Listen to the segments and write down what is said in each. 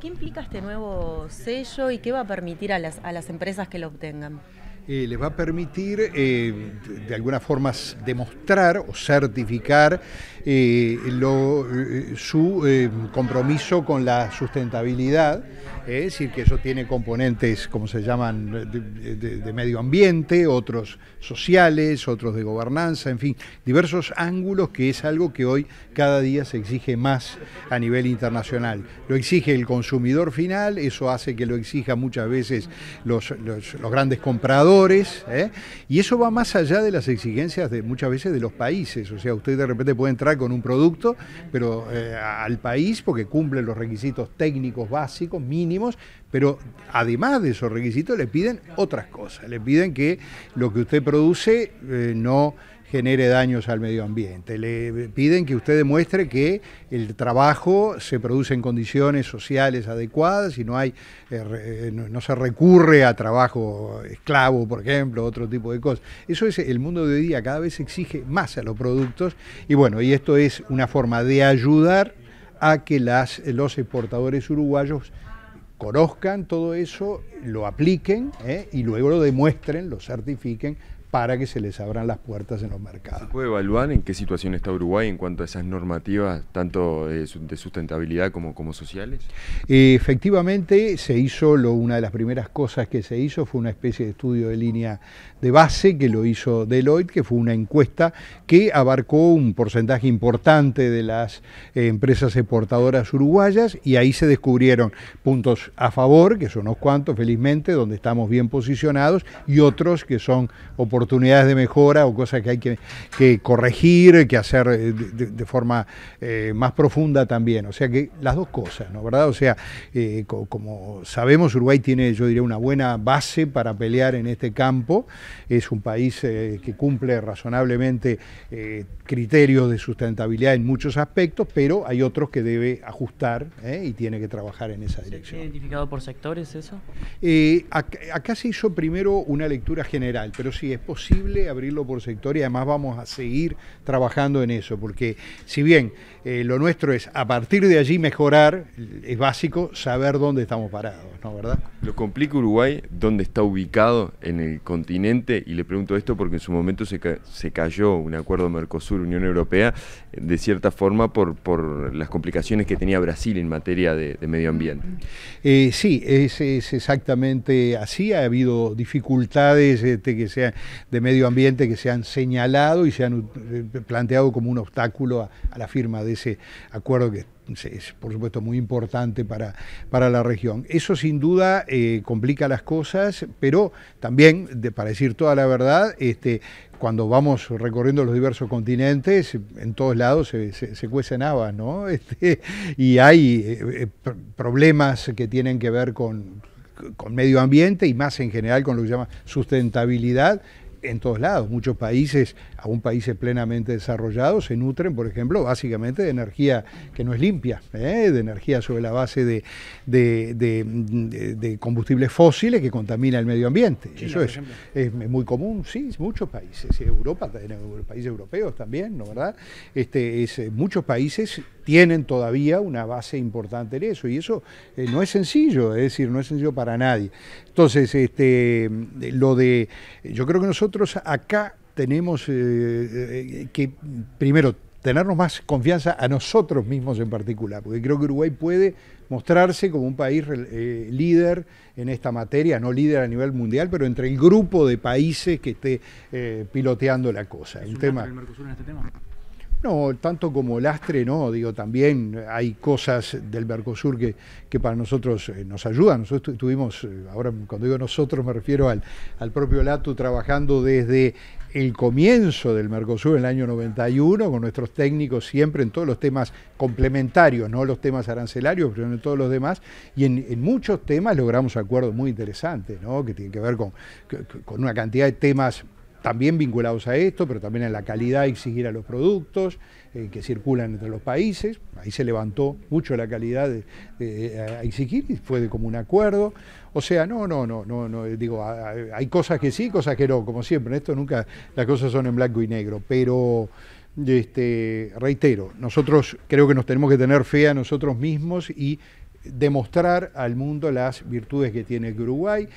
¿Qué implica este nuevo sello y qué va a permitir a las, empresas que lo obtengan? Eh, les va a permitir eh, de alguna forma demostrar o certificar eh, eh, su eh, compromiso con la sustentabilidad, es decir, que eso tiene componentes, como se llaman, de, medio ambiente, otros sociales, otros de gobernanza, en fin, diversos ángulos que es algo que hoy cada día se exige más a nivel internacional. Lo exige el consumidor final, eso hace que lo exija muchas veces los, los grandes compradores, y eso va más allá de las exigencias de muchas veces de los países, o sea, usted de repente puede entrar con un producto, pero eh, al país porque cumple los requisitos técnicos básicos, mínimos, pero además de esos requisitos le piden otras cosas, le piden que lo que usted produce eh, no genere daños al medio ambiente. Le piden que usted demuestre que el trabajo se produce en condiciones sociales adecuadas y no hay eh, eh, no, se recurre a trabajo esclavo, por ejemplo, otro tipo de cosas. Eso es el mundo de hoy día cada vez exige más a los productos y bueno, y esto es una forma de ayudar a que las, los exportadores uruguayos conozcan todo eso, lo apliquen ¿eh? y luego lo demuestren, lo certifiquen para que se les abran las puertas en los mercados. ¿Se puede evaluar en qué situación está Uruguay en cuanto a esas normativas, tanto de, sustentabilidad como, como sociales? Efectivamente, se hizo, lo, una de las primeras cosas que se hizo fue una especie de estudio de línea de base que lo hizo Deloitte, que fue una encuesta que abarcó un porcentaje importante de las eh, empresas exportadoras uruguayas y ahí se descubrieron puntos a favor, que son unos cuantos, felizmente, donde estamos bien posicionados, y otros que son oportunidades oportunidades de mejora o cosas que hay que, corregir, que hacer eh, de, forma eh, más profunda también. O sea que las dos cosas, ¿no? ¿Verdad? O sea, eh, como sabemos, Uruguay tiene, yo diría, una buena base para pelear en este campo. Es un país que cumple razonablemente criterios de sustentabilidad en muchos aspectos, pero hay otros que debe ajustar y tiene que trabajar en esa dirección. ¿Se identificado por sectores eso? Acá, acá se hizo primero una lectura general, pero sí es posible abrirlo por sector y además vamos a seguir trabajando en eso, porque si bien eh, lo nuestro es a partir de allí mejorar, es básico saber dónde estamos parados, ¿no? ¿Verdad? Lo complica Uruguay, dónde está ubicado en el continente, y le pregunto esto porque en su momento se, cayó un acuerdo Mercosur-Unión Europea, de cierta forma por, por las complicaciones que tenía Brasil en materia de, medio ambiente. Eh, sí, es, exactamente así, ha habido dificultades este, que se han de medio ambiente que se han señalado y se han eh, planteado como un obstáculo a, la firma de ese acuerdo que es por supuesto muy importante para, para la región. Eso sin duda eh, complica las cosas, pero también, para decir toda la verdad, este, cuando vamos recorriendo los diversos continentes, en todos lados se, se, cuecen habas, ¿no? Este, y hay eh, problemas que tienen que ver con, con medio ambiente y más en general con lo que se llama sustentabilidad en todos lados. Muchos países, aún países plenamente desarrollados, se nutren, por ejemplo, básicamente de energía que no es limpia, ¿eh? de energía sobre la base de, de, combustibles fósiles que contamina el medio ambiente. Eso es, muy común, sí, muchos países, Europa, en países europeos también, ¿no verdad? Este, es, eh, muchos países tienen todavía una base importante en eso y eso eh, no es sencillo, es decir, no es sencillo para nadie. Entonces, este, lo de, yo creo que nosotros nosotros acá tenemos eh, eh, que, primero, tenernos más confianza a nosotros mismos en particular, porque creo que Uruguay puede mostrarse como un país eh, líder en esta materia, no líder a nivel mundial, pero entre el grupo de países que esté piloteando la cosa. tema? Este no, tanto como lastre, no, digo, también hay cosas del Mercosur que, que para nosotros eh, nos ayudan. Nosotros estuvimos, eh, ahora cuando digo nosotros me refiero al, propio Latu trabajando desde el comienzo del Mercosur en el año 91, con nuestros técnicos siempre en todos los temas complementarios, no los temas arancelarios, pero en todos los demás, y en, muchos temas logramos acuerdos muy interesantes, ¿no? que tienen que ver con, con una cantidad de temas también vinculados a esto, pero también a la calidad exigir a los productos eh, que circulan entre los países. Ahí se levantó mucho la calidad eh, a exigir y fue de un acuerdo. O sea, no, no, no, no, no eh, digo, hay cosas que sí, cosas que no, como siempre, en esto nunca las cosas son en blanco y negro, pero... Este, reitero, nosotros creo que nos tenemos que tener fe a nosotros mismos y demostrar al mundo las virtudes que tiene Uruguay,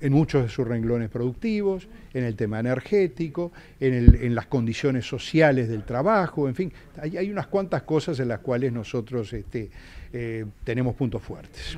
en muchos de sus renglones productivos, en el tema energético, en, en las condiciones sociales del trabajo, en fin, hay, unas cuantas cosas en las cuales nosotros este, eh, tenemos puntos fuertes.